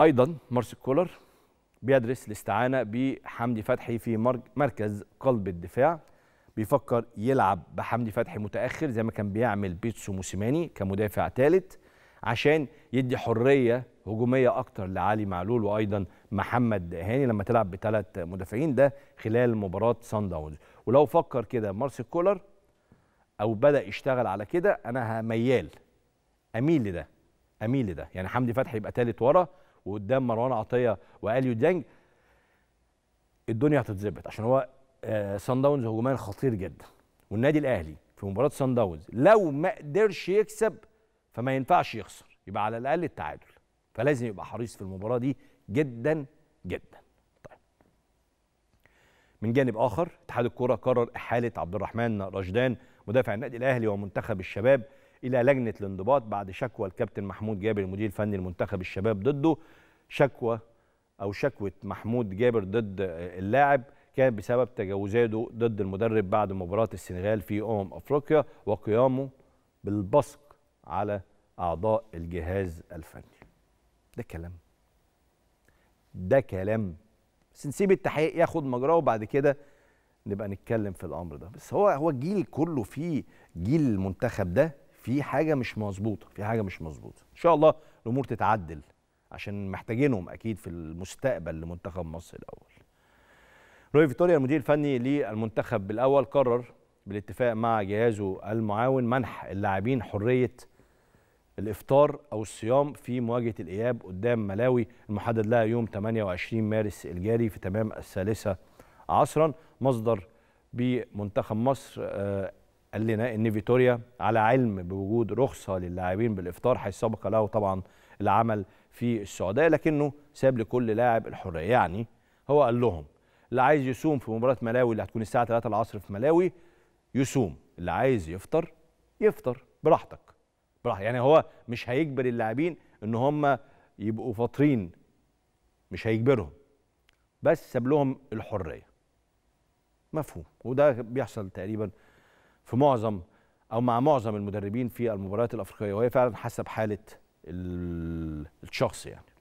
ايضا مارس كولر بيدرس الاستعانه بحمدي فتحي في مركز قلب الدفاع بيفكر يلعب بحمدي فتحي متاخر زي ما كان بيعمل بيتسو موسيماني كمدافع ثالث عشان يدي حريه هجوميه اكتر لعلي معلول وايضا محمد هاني لما تلعب بثلاث مدافعين ده خلال مباراه سان داونز ولو فكر كده مارسيل كولر او بدا يشتغل على كده انا ميال اميل لده اميل لده يعني حمدي فتحي يبقى ثالث ورا وقدام مروان عطيه واليو ديانج الدنيا هتتظبط عشان هو سان داونز هجومان خطير جدا والنادي الاهلي في مباراه سان داونز لو ما قدرش يكسب فما ينفعش يخسر يبقى على الاقل التعادل فلازم يبقى حريص في المباراه دي جدا جدا طيب من جانب اخر اتحاد الكره قرر احاله عبد الرحمن رشدان مدافع النادي الاهلي ومنتخب الشباب الى لجنه الانضباط بعد شكوى الكابتن محمود جابر المدير الفني لمنتخب الشباب ضده شكوى او شكوى محمود جابر ضد اللاعب كان بسبب تجاوزاته ضد المدرب بعد مباراه السنغال في امم افريقيا وقيامه بالبصق على اعضاء الجهاز الفني ده كلام ده كلام بس نسيب التحقيق ياخد مجراه وبعد كده نبقى نتكلم في الامر ده بس هو هو الجيل كله فيه جيل المنتخب ده في حاجه مش مظبوطه في حاجه مش مظبوطه ان شاء الله الامور تتعدل عشان محتاجينهم اكيد في المستقبل لمنتخب مصر الاول روي فيتوريا المدير الفني للمنتخب الاول قرر بالاتفاق مع جهازه المعاون منح اللاعبين حريه الافطار او الصيام في مواجهه الاياب قدام ملاوي المحدد لها يوم 28 مارس الجاري في تمام الثالثه عصرا مصدر بمنتخب مصر آه، قال لنا ان فيتوريا على علم بوجود رخصه للاعبين بالافطار حيث سبق له طبعا العمل في السعوديه لكنه ساب لكل لاعب الحريه يعني هو قال لهم اللي عايز يصوم في مباراه ملاوي اللي هتكون الساعه 3 العصر في ملاوي يصوم اللي عايز يفطر يفطر براحتك براحتك يعني هو مش هيجبر اللاعبين ان هم يبقوا فاطرين مش هيجبرهم بس ساب لهم الحريه مفهوم وده بيحصل تقريبا في معظم او مع معظم المدربين في المباريات الافريقيه وهي فعلا حسب حاله الشخص يعني